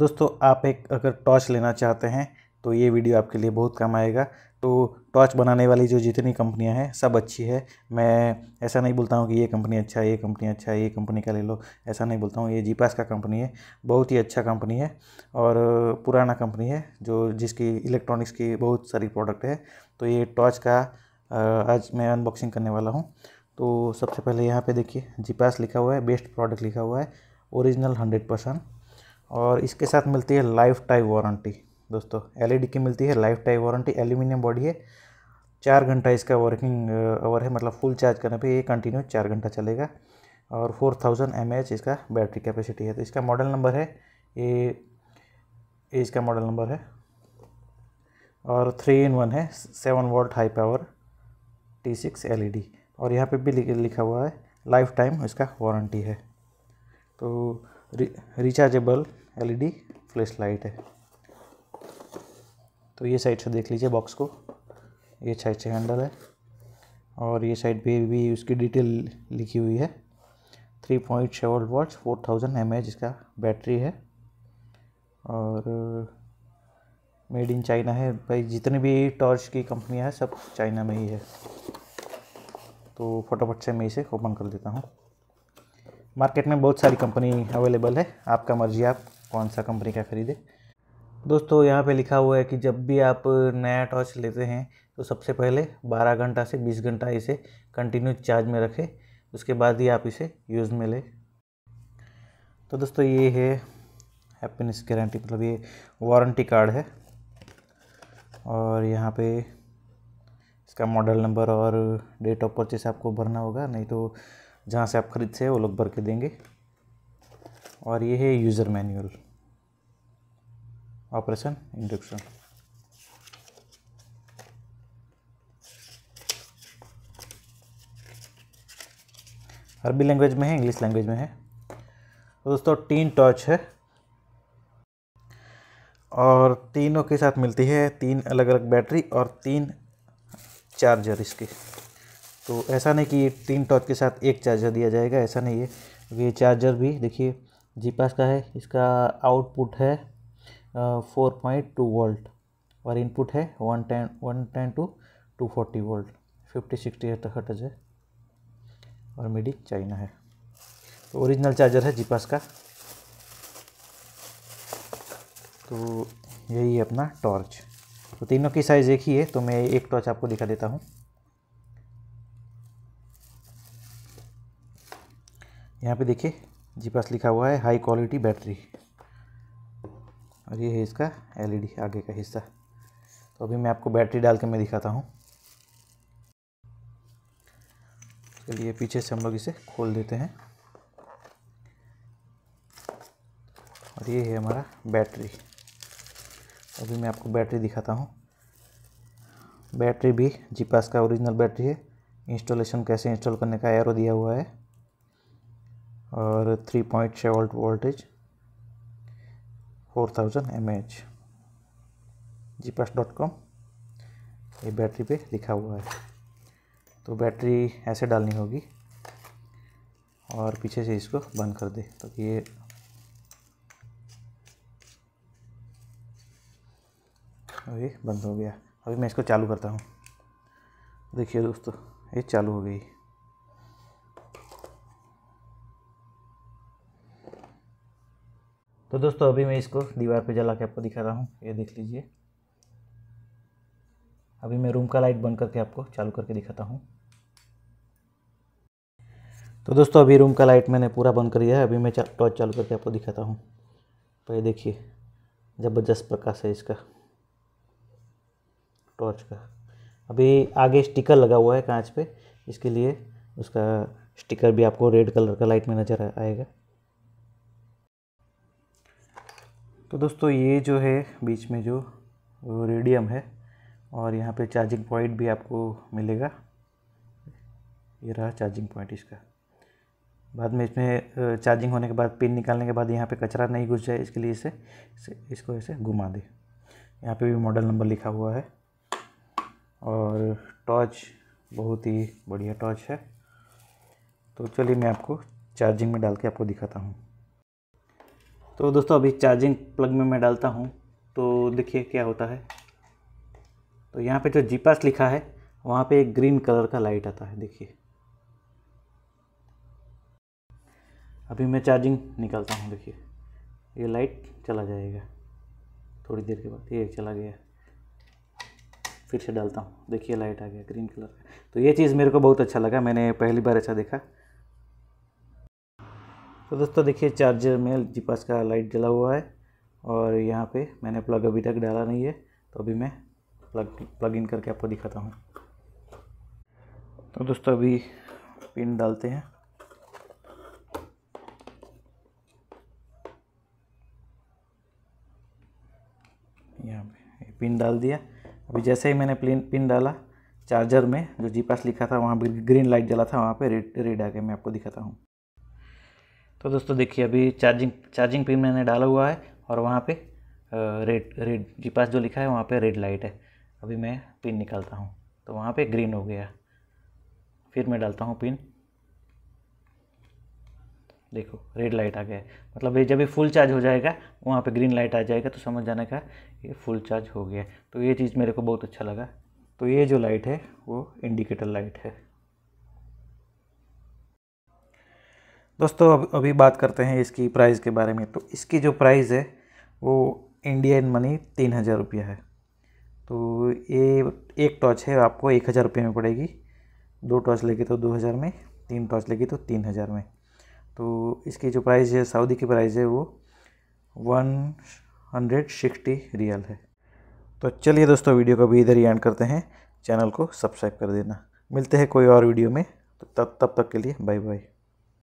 दोस्तों आप एक अगर टॉर्च लेना चाहते हैं तो ये वीडियो आपके लिए बहुत काम आएगा तो टॉर्च बनाने वाली जो जितनी कंपनियां हैं सब अच्छी है मैं ऐसा नहीं बोलता हूँ कि ये कंपनी अच्छा है ये कंपनी अच्छा है ये कंपनी का ले लो ऐसा नहीं बोलता हूँ ये जीपास का कंपनी है बहुत ही अच्छा कंपनी है और पुराना कंपनी है जो जिसकी इलेक्ट्रॉनिक्स की बहुत सारी प्रोडक्ट है तो ये टॉर्च का आज मैं अनबॉक्सिंग करने वाला हूँ तो सबसे पहले यहाँ पर देखिए जीपास लिखा हुआ है बेस्ट प्रोडक्ट लिखा हुआ है ओरिजिनल हंड्रेड परसेंट और इसके साथ मिलती है लाइफ टाइम वारंटी दोस्तों एलईडी की मिलती है life time warranty aluminium body है चार घंटा इसका वर्किंग आवर है मतलब फुल चार्ज करने पे ये कंटिन्यू चार घंटा चलेगा और फोर थाउजेंड एम इसका बैटरी कैपेसिटी है तो इसका मॉडल नंबर है ये ये इसका मॉडल नंबर है और थ्री इन वन है seven volt high power T six L और यहाँ पे भी लिखा हुआ है लाइफ टाइम इसका वारंटी है तो रिचार्जेबल एलईडी फ्लैश लाइट है तो ये साइड से देख लीजिए बॉक्स को ये साइड से हैंडल है और ये साइड पे भी उसकी डिटेल लिखी हुई है three point seven watts four thousand M H इसका बैटरी है और मेड इन चाइना है भाई जितने भी टॉर्च की कंपनियाँ हैं सब चाइना में ही है तो फटाफट से मैं इसे ओपन कर देता हूँ मार्केट में बहुत सारी कंपनी अवेलेबल है आपका मर्जी आप कौन सा कंपनी का ख़रीदें दोस्तों यहाँ पे लिखा हुआ है कि जब भी आप नया टॉर्च लेते हैं तो सबसे पहले 12 घंटा से 20 घंटा इसे कंटिन्यू चार्ज में रखें उसके बाद ही आप इसे यूज़ में लें तो दोस्तों ये है हैप्पीनेस गारंटी मतलब ये वारंटी कार्ड है और यहाँ पे इसका मॉडल नंबर और डेट ऑफ परचेस आपको भरना होगा नहीं तो जहाँ से आप ख़रीदते हैं वो लोग भर के देंगे और ये है यूज़र मैनुअल ऑपरेशन इंडक्शन अरबी लैंग्वेज में है इंग्लिश लैंग्वेज में है तो दोस्तों तीन टॉर्च है और तीनों के साथ मिलती है तीन अलग अलग बैटरी और तीन चार्जर इसके तो ऐसा नहीं कि तीन टॉर्च के साथ एक चार्जर दिया जाएगा ऐसा नहीं है ये चार्जर भी देखिए जी पास का है इसका आउटपुट है फोर पॉइंट टू वोल्ट और इनपुट है one ten one ten two two forty volt fifty sixty hertz है और मिडी चाइना है तो ओरिजिनल चार्जर है जी पास का तो यही है अपना टॉर्च तो तीनों की साइज़ एक ही है तो मैं एक टॉर्च आपको दिखा देता हूँ यहाँ पे देखिए जी पास लिखा हुआ है हाई क्वालिटी बैटरी और ये है इसका एलईडी e आगे का हिस्सा तो अभी मैं आपको बैटरी डाल के मैं दिखाता हूँ चलिए पीछे से हम लोग इसे खोल देते हैं और ये है हमारा बैटरी अभी मैं आपको बैटरी दिखाता हूँ बैटरी भी जी पास का ओरिजिनल बैटरी है इंस्टॉलेशन कैसे इंस्टॉल करने का एरो दिया हुआ है और थ्री पॉइंट छः volt voltage four thousand M H Geepas dot com ये बैटरी पे लिखा हुआ है तो बैटरी ऐसे डालनी होगी और पीछे से इसको बंद कर दे तो ये अभी बंद हो गया अभी मैं इसको चालू करता हूँ देखिए दोस्तों ये चालू हो गई तो दोस्तों अभी मैं इसको दीवार पे जला के आपको दिखा रहा हूँ ये देख लीजिए अभी मैं रूम का लाइट बंद करके आपको चालू करके दिखाता हूँ तो दोस्तों अभी रूम का लाइट मैंने पूरा बंद कर दिया है अभी मैं टॉर्च चालू करके आपको दिखाता हूँ पहले तो देखिए ज़बरदस्त प्रकाश है इसका टॉर्च का अभी आगे स्टिकर लगा हुआ है कांच पे इसके लिए उसका स्टिकर भी आपको रेड कलर का लाइट में नज़र आएगा तो दोस्तों ये जो है बीच में जो रेडियम है और यहाँ पे चार्जिंग पॉइंट भी आपको मिलेगा ये रहा चार्जिंग पॉइंट इसका बाद में इसमें चार्जिंग होने के बाद पिन निकालने के बाद यहाँ पे कचरा नहीं घुस जाए इसके लिए इसे इसको ऐसे घुमा दे यहाँ पे भी मॉडल नंबर लिखा हुआ है और टॉर्च बहुत ही बढ़िया टॉर्च है तो चलिए मैं आपको चार्जिंग में डाल के आपको दिखाता हूँ तो दोस्तों अभी चार्जिंग प्लग में मैं डालता हूँ तो देखिए क्या होता है तो यहाँ पे जो जीपास लिखा है वहाँ पे एक ग्रीन कलर का लाइट आता है देखिए अभी मैं चार्जिंग निकालता हूँ देखिए ये लाइट चला जाएगा थोड़ी देर के बाद ये चला गया फिर से डालता हूँ देखिए लाइट आ गया ग्रीन कलर का तो ये चीज़ मेरे को बहुत अच्छा लगा मैंने पहली बार ऐसा देखा तो दोस्तों देखिए चार्जर में जी पास का लाइट जला हुआ है और यहाँ पे मैंने प्लग अभी तक डाला नहीं है तो अभी मैं प्लग प्लग इन करके आपको दिखाता हूँ तो दोस्तों अभी पिन डालते हैं यहाँ पे पिन डाल दिया अभी जैसे ही मैंने प्लिन पिन डाला चार्जर में जो जी पास लिखा था वहाँ पर ग्रीन लाइट जला था वहाँ पे रेड रेड आ गया मैं आपको दिखाता हूँ तो दोस्तों देखिए अभी चार्जिंग चार्जिंग पिन मैंने डाला हुआ है और वहाँ पे रेड रेड जी पास जो लिखा है वहाँ पे रेड लाइट है अभी मैं पिन निकालता हूँ तो वहाँ पे ग्रीन हो गया फिर मैं डालता हूँ पिन देखो रेड लाइट आ गया है मतलब ये जब ये फुल चार्ज हो जाएगा वहाँ पे ग्रीन लाइट आ जाएगा तो समझ जाने का ये फुल चार्ज हो गया तो ये चीज़ मेरे को बहुत अच्छा लगा तो ये जो लाइट है वो इंडिकेटर लाइट है दोस्तों अब अभी बात करते हैं इसकी प्राइस के बारे में तो इसकी जो प्राइस है वो इंडियन मनी तीन हज़ार रुपया है तो ये एक टॉर्च है आपको एक हज़ार रुपये में पड़ेगी दो टॉर्च लेगी तो दो हज़ार में तीन टॉर्च लेगी तो तीन हज़ार में तो इसकी जो प्राइस है सऊदी की प्राइस है वो वन हंड्रेड सिक्सटी रियल है तो चलिए दोस्तों वीडियो को भी इधर ही एंड करते हैं चैनल को सब्सक्राइब कर देना मिलते हैं कोई और वीडियो में तो तब तब तक के लिए बाय बाय